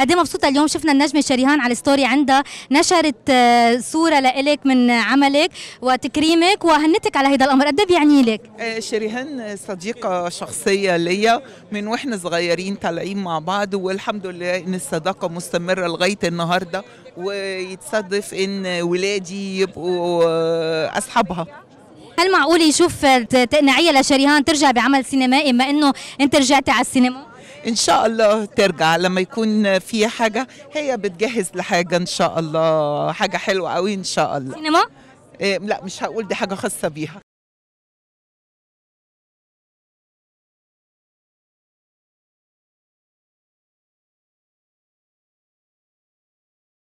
قد ايه مبسوطه اليوم شفنا النجمه شريهان على الستوري عندها نشرت آه، صوره لإلك من عملك وتكريمك وهنتك على هذا الامر قد ايه بيعني لك آه، شريهان صديقه شخصيه ليا من واحنا صغيرين طالعين مع بعض والحمد لله ان الصداقه مستمره لغايه النهارده ويتصادف ان ولادي يبقوا آه، اصحابها هل معقول يشوف تقنعيه لشريهان ترجع بعمل سينمائي ما انه انت رجعتي على السينما ان شاء الله ترجع لما يكون في حاجه هي بتجهز لحاجه ان شاء الله حاجه حلوه قوي ان شاء الله سينما إيه لا مش هقول دي حاجه خاصه بيها